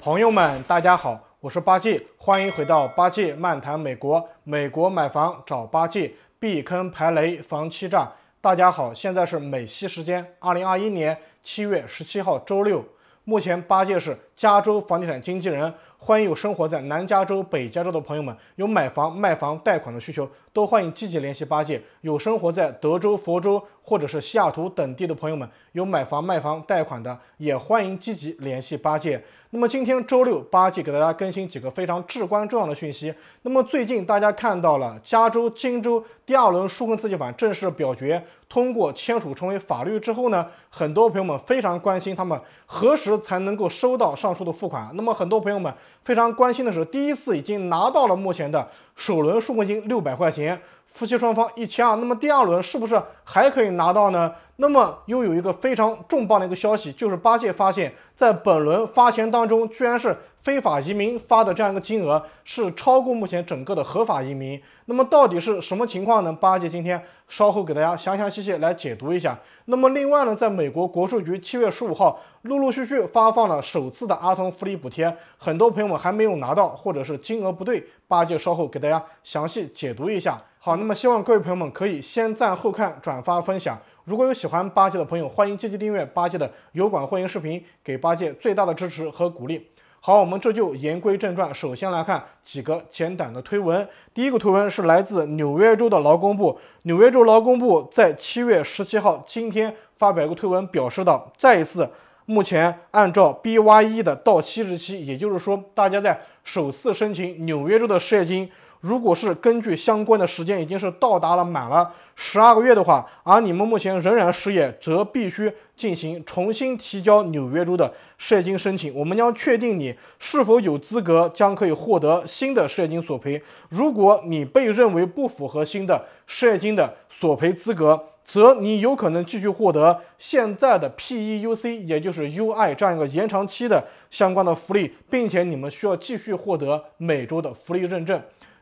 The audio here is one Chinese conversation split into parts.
朋友们，大家好，我是八戒，欢迎回到八戒漫谈美国。美国买房找八戒，避坑排雷防欺诈。大家好，现在是美西时间二零二一年七月十七号周六。目前八戒是加州房地产经纪人。欢迎有生活在南加州、北加州的朋友们，有买房、卖房、贷款的需求，都欢迎积极联系八戒。有生活在德州、佛州或者是西雅图等地的朋友们，有买房、卖房、贷款的，也欢迎积极联系八戒。那么今天周六，八戒给大家更新几个非常至关重要的讯息。那么最近大家看到了加州、金州第二轮纾困刺激法正式表决通过，签署成为法律之后呢，很多朋友们非常关心他们何时才能够收到上述的付款。那么很多朋友们。非常关心的是，第一次已经拿到了目前的首轮数款金六百块钱，夫妻双方一千二。那么第二轮是不是还可以拿到呢？那么又有一个非常重磅的一个消息，就是八戒发现，在本轮发钱当中，居然是。非法移民发的这样一个金额是超过目前整个的合法移民，那么到底是什么情况呢？八戒今天稍后给大家详详细细来解读一下。那么另外呢，在美国国税局七月十五号陆陆续续发放了首次的儿童福利补贴，很多朋友们还没有拿到或者是金额不对，八戒稍后给大家详细解读一下。好，那么希望各位朋友们可以先赞后看，转发分享。如果有喜欢八戒的朋友，欢迎积极订阅八戒的油管欢迎视频，给八戒最大的支持和鼓励。好，我们这就言归正传。首先来看几个简短的推文。第一个推文是来自纽约州的劳工部。纽约州劳工部在七月十七号，今天发表一个推文，表示的再一次，目前按照 B Y E 的到期日期，也就是说，大家在首次申请纽约州的失业金。如果是根据相关的时间已经是到达了满了十二个月的话，而你们目前仍然失业，则必须进行重新提交纽约州的失业金申请。我们将确定你是否有资格将可以获得新的失业金索赔。如果你被认为不符合新的失业金的索赔资格，则你有可能继续获得现在的 PEUC，也就是 UI 这样一个延长期的相关的福利，并且你们需要继续获得每周的福利认证。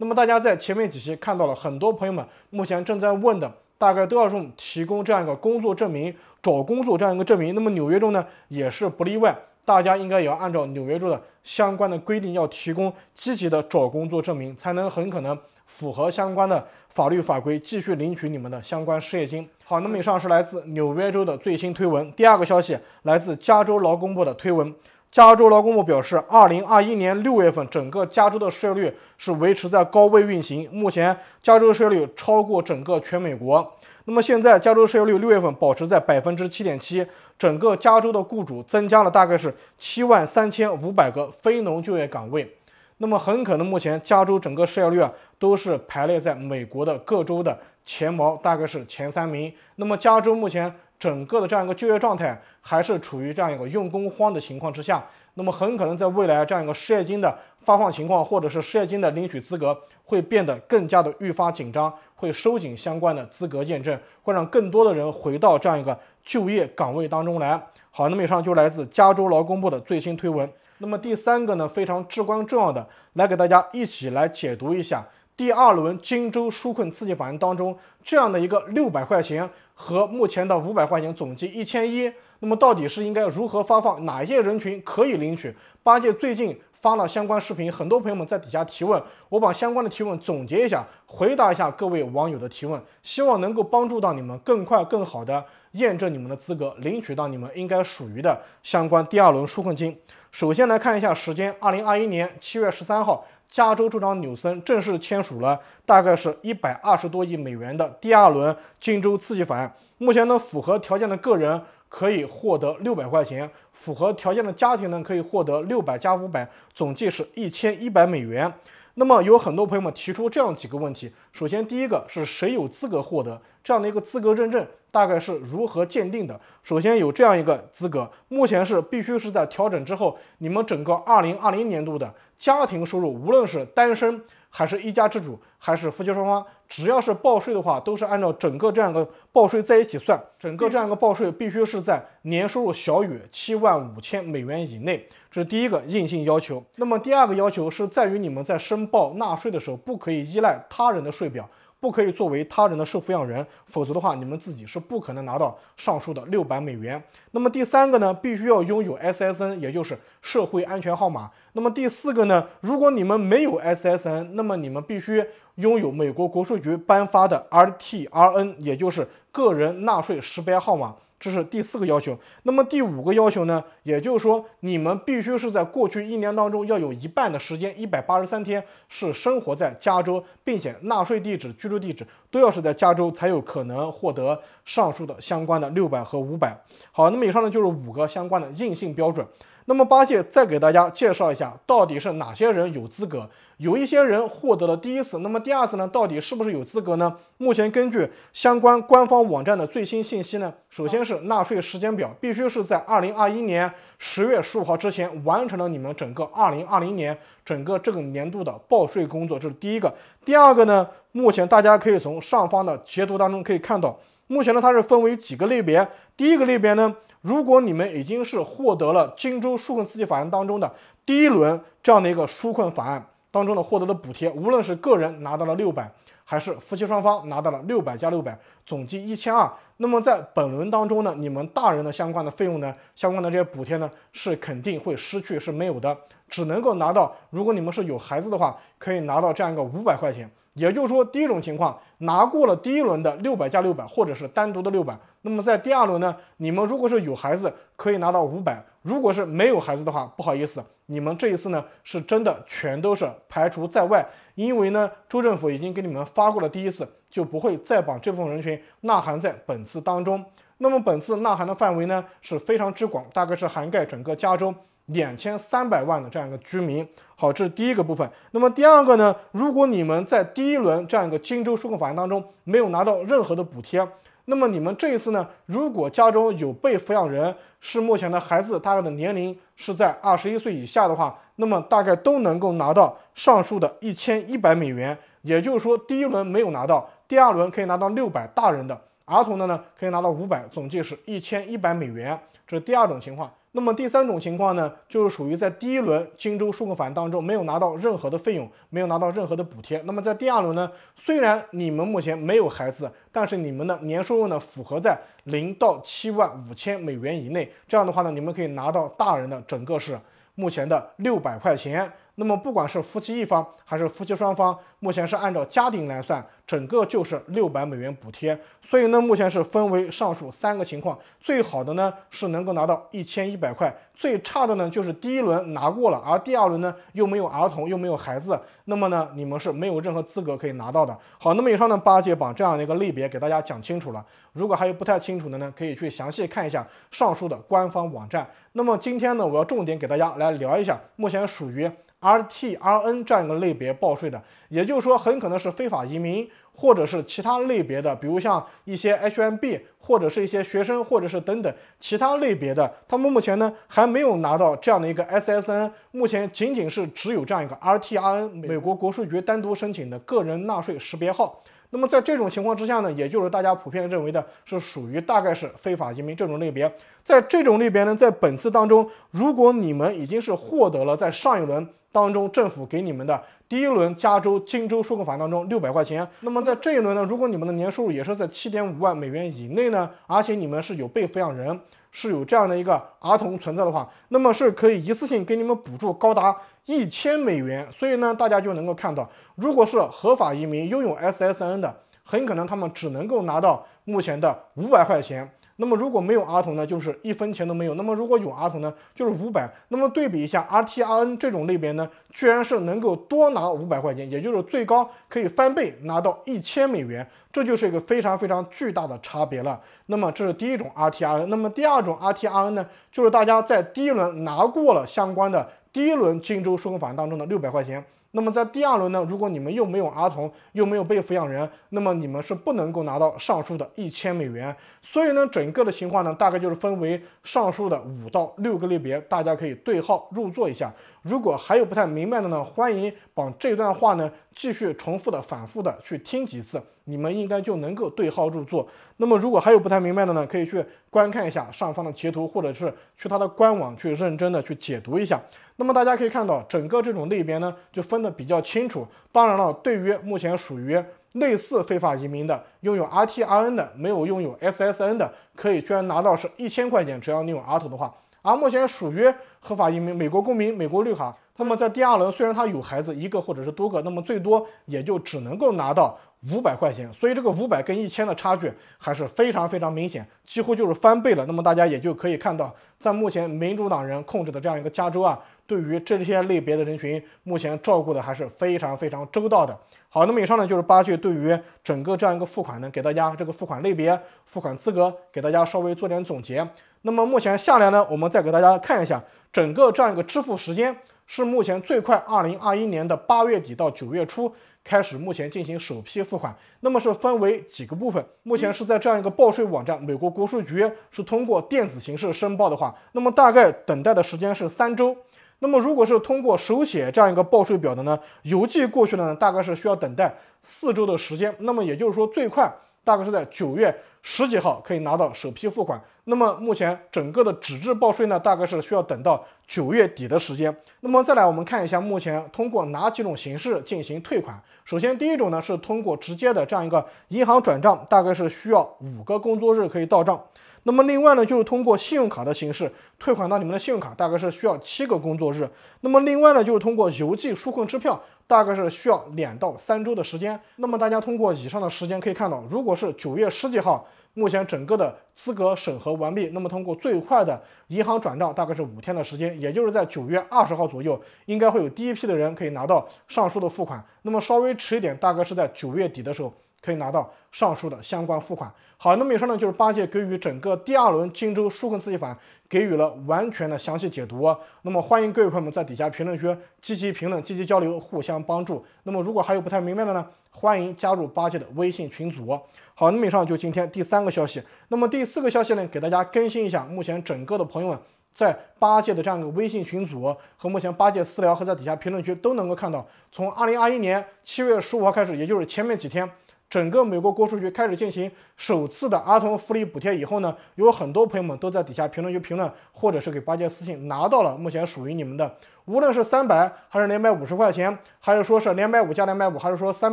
那么大家在前面几期看到了很多朋友们目前正在问的，大概都要用提供这样一个工作证明，找工作这样一个证明。那么纽约州呢，也是不例外，大家应该也要按照纽约州的相关的规定，要提供积极的找工作证明，才能很可能符合相关的法律法规，继续领取你们的相关失业金。好，那么以上是来自纽约州的最新推文。第二个消息来自加州劳工部的推文。加州劳工部表示，二零二一年六月份，整个加州的失业率是维持在高位运行。目前，加州失业率超过整个全美国。那么，现在加州失业率六月份保持在百分之七点七。整个加州的雇主增加了大概是七万三千五百个非农就业岗位。那么，很可能目前加州整个失业率啊都是排列在美国的各州的前茅，大概是前三名。那么，加州目前整个的这样一个就业状态。还是处于这样一个用工荒的情况之下，那么很可能在未来这样一个失业金的发放情况，或者是失业金的领取资格会变得更加的愈发紧张，会收紧相关的资格验证，会让更多的人回到这样一个就业岗位当中来。好，那么以上就来自加州劳工部的最新推文。那么第三个呢，非常至关重要的，来给大家一起来解读一下第二轮荆州纾困刺激法案当中这样的一个六百块钱和目前的五百块钱，总计一千一。那么到底是应该如何发放？哪些人群可以领取？八戒最近发了相关视频，很多朋友们在底下提问，我把相关的提问总结一下，回答一下各位网友的提问，希望能够帮助到你们，更快更好的验证你们的资格，领取到你们应该属于的相关第二轮纾困金。首先来看一下时间，二零二一年七月十三号，加州州长纽森正式签署了大概是一百二十多亿美元的第二轮金州刺激法案。目前呢，符合条件的个人。可以获得六百块钱，符合条件的家庭呢，可以获得六百加五百，总计是一千一百美元。那么有很多朋友们提出这样几个问题，首先第一个是谁有资格获得这样的一个资格认证，大概是如何鉴定的？首先有这样一个资格，目前是必须是在调整之后，你们整个二零二零年度的家庭收入，无论是单身。还是一家之主，还是夫妻双方，只要是报税的话，都是按照整个这样个报税在一起算。整个这样一个报税必须是在年收入小于七万五千美元以内，这是第一个硬性要求。那么第二个要求是在于你们在申报纳税的时候，不可以依赖他人的税表。不可以作为他人的受抚养人，否则的话，你们自己是不可能拿到上述的六百美元。那么第三个呢，必须要拥有 SSN，也就是社会安全号码。那么第四个呢，如果你们没有 SSN，那么你们必须拥有美国国税局颁发的 R T R N，也就是个人纳税识别号码。这是第四个要求，那么第五个要求呢？也就是说，你们必须是在过去一年当中要有一半的时间，一百八十三天是生活在加州，并且纳税地址、居住地址都要是在加州，才有可能获得上述的相关的六百和五百。好，那么以上呢就是五个相关的硬性标准。那么八戒再给大家介绍一下，到底是哪些人有资格？有一些人获得了第一次，那么第二次呢？到底是不是有资格呢？目前根据相关官方网站的最新信息呢，首先是纳税时间表，必须是在二零二一年十月十五号之前完成了你们整个二零二零年整个这个年度的报税工作，这是第一个。第二个呢，目前大家可以从上方的截图当中可以看到。目前呢，它是分为几个类别。第一个类别呢，如果你们已经是获得了荆州纾困刺激法案当中的第一轮这样的一个纾困法案当中的获得的补贴，无论是个人拿到了六百，还是夫妻双方拿到了六百加六百，总计一千二。那么在本轮当中呢，你们大人的相关的费用呢，相关的这些补贴呢，是肯定会失去，是没有的，只能够拿到。如果你们是有孩子的话，可以拿到这样一个五百块钱。也就是说，第一种情况拿过了第一轮的六百加六百，或者是单独的六百。那么在第二轮呢，你们如果是有孩子，可以拿到五百；如果是没有孩子的话，不好意思，你们这一次呢是真的全都是排除在外。因为呢，州政府已经给你们发过了第一次，就不会再把这部分人群纳含在本次当中。那么本次纳含的范围呢是非常之广，大概是涵盖整个加州。两千三百万的这样一个居民，好，这是第一个部分。那么第二个呢？如果你们在第一轮这样一个荆州数控法案当中没有拿到任何的补贴，那么你们这一次呢？如果家中有被抚养人是目前的孩子，大概的年龄是在二十一岁以下的话，那么大概都能够拿到上述的一千一百美元。也就是说，第一轮没有拿到，第二轮可以拿到六百，大人的，儿童的呢可以拿到五百，总计是一千一百美元。这是第二种情况。那么第三种情况呢，就是属于在第一轮荆州数控反应当中没有拿到任何的费用，没有拿到任何的补贴。那么在第二轮呢，虽然你们目前没有孩子，但是你们的年收入呢符合在零到七万五千美元以内，这样的话呢，你们可以拿到大人的整个是目前的六百块钱。那么不管是夫妻一方还是夫妻双方，目前是按照家庭来算，整个就是六百美元补贴。所以呢，目前是分为上述三个情况，最好的呢是能够拿到一千一百块，最差的呢就是第一轮拿过了，而第二轮呢又没有儿童又没有孩子，那么呢你们是没有任何资格可以拿到的。好，那么以上呢八戒榜这样的一个类别给大家讲清楚了，如果还有不太清楚的呢，可以去详细看一下上述的官方网站。那么今天呢，我要重点给大家来聊一下目前属于。R T R N 这样一个类别报税的，也就是说很可能是非法移民，或者是其他类别的，比如像一些 H M B，或者是一些学生，或者是等等其他类别的，他们目前呢还没有拿到这样的一个 S S N，目前仅仅是只有这样一个 R T R N，美国国税局单独申请的个人纳税识别号。那么在这种情况之下呢，也就是大家普遍认为的是属于大概是非法移民这种类别，在这种类别呢，在本次当中，如果你们已经是获得了在上一轮。当中政府给你们的第一轮加州、金州收购法当中六百块钱，那么在这一轮呢，如果你们的年收入也是在七点五万美元以内呢，而且你们是有被抚养人，是有这样的一个儿童存在的话，那么是可以一次性给你们补助高达一千美元。所以呢，大家就能够看到，如果是合法移民拥有 SSN 的，很可能他们只能够拿到目前的五百块钱。那么如果没有儿童呢，就是一分钱都没有。那么如果有儿童呢，就是五百。那么对比一下 R T R N 这种类别呢，居然是能够多拿五百块钱，也就是最高可以翻倍拿到一千美元，这就是一个非常非常巨大的差别了。那么这是第一种 R T R N。那么第二种 R T R N 呢，就是大家在第一轮拿过了相关的第一轮荆州收购法当中的六百块钱。那么在第二轮呢，如果你们又没有儿童，又没有被抚养人，那么你们是不能够拿到上述的一千美元。所以呢，整个的情况呢，大概就是分为上述的五到六个类别，大家可以对号入座一下。如果还有不太明白的呢，欢迎把这段话呢继续重复的、反复的去听几次，你们应该就能够对号入座。那么，如果还有不太明白的呢，可以去观看一下上方的截图，或者是去他的官网去认真的去解读一下。那么大家可以看到，整个这种类别呢就分的比较清楚。当然了，对于目前属于类似非法移民的，拥有 r t r n 的，没有拥有 SSN 的，可以居然拿到是一千块钱，只要你有 R 头的话。而目前属于合法移民、美国公民、美国绿卡，那么在第二轮，虽然他有孩子一个或者是多个，那么最多也就只能够拿到五百块钱，所以这个五百跟一千的差距还是非常非常明显，几乎就是翻倍了。那么大家也就可以看到，在目前民主党人控制的这样一个加州啊，对于这些类别的人群，目前照顾的还是非常非常周到的。好，那么以上呢就是八句对于整个这样一个付款呢，给大家这个付款类别、付款资格给大家稍微做点总结。那么目前下来呢，我们再给大家看一下整个这样一个支付时间是目前最快，二零二一年的八月底到九月初开始，目前进行首批付款。那么是分为几个部分，目前是在这样一个报税网站，美国国税局是通过电子形式申报的话，那么大概等待的时间是三周。那么如果是通过手写这样一个报税表的呢，邮寄过去的呢，大概是需要等待四周的时间。那么也就是说，最快大概是在九月十几号可以拿到首批付款。那么目前整个的纸质报税呢，大概是需要等到九月底的时间。那么再来我们看一下，目前通过哪几种形式进行退款？首先第一种呢是通过直接的这样一个银行转账，大概是需要五个工作日可以到账。那么另外呢，就是通过信用卡的形式退款到你们的信用卡，大概是需要七个工作日。那么另外呢，就是通过邮寄数控支票，大概是需要两到三周的时间。那么大家通过以上的时间可以看到，如果是九月十几号，目前整个的资格审核完毕，那么通过最快的银行转账，大概是五天的时间，也就是在九月二十号左右，应该会有第一批的人可以拿到上述的付款。那么稍微迟一点，大概是在九月底的时候。可以拿到上述的相关付款。好，那么以上呢，就是八戒给予整个第二轮荆州纾困刺激法给予了完全的详细解读。那么欢迎各位朋友们在底下评论区积极评论、积极交流、互相帮助。那么如果还有不太明白的呢，欢迎加入八戒的微信群组。好，那么以上就今天第三个消息。那么第四个消息呢，给大家更新一下，目前整个的朋友们在八戒的这样一个微信群组和目前八戒私聊和在底下评论区都能够看到，从二零二一年七月十五号开始，也就是前面几天。整个美国国税局开始进行首次的儿童福利补贴以后呢，有很多朋友们都在底下评论区评论，或者是给八戒私信拿到了目前属于你们的，无论是三百还是两百五十块钱，还是说是两百五加两百五，还是说三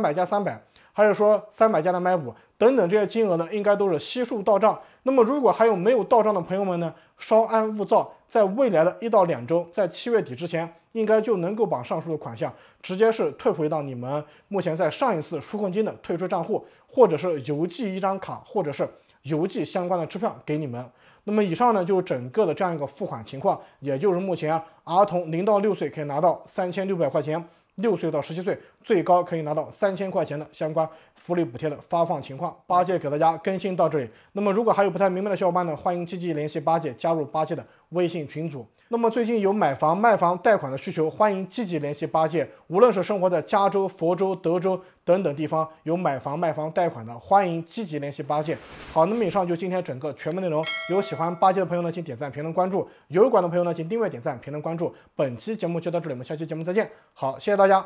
百加三百。还是说三百加两百五等等这些金额呢，应该都是悉数到账。那么如果还有没有到账的朋友们呢，稍安勿躁，在未来的一到两周，在七月底之前，应该就能够把上述的款项直接是退回到你们目前在上一次纾困金的退出账户，或者是邮寄一张卡，或者是邮寄相关的支票给你们。那么以上呢，就是整个的这样一个付款情况，也就是目前儿童零到六岁可以拿到三千六百块钱，六岁到十七岁。最高可以拿到三千块钱的相关福利补贴的发放情况，八戒给大家更新到这里。那么如果还有不太明白的小伙伴呢，欢迎积极联系八戒，加入八戒的微信群组。那么最近有买房、卖房、贷款的需求，欢迎积极联系八戒。无论是生活在加州、佛州、德州等等地方，有买房、卖房、贷款的，欢迎积极联系八戒。好，那么以上就今天整个全部内容。有喜欢八戒的朋友呢，请点赞、评论、关注；有管的朋友呢，请订阅、点赞、评论、关注。本期节目就到这里，我们下期节目再见。好，谢谢大家。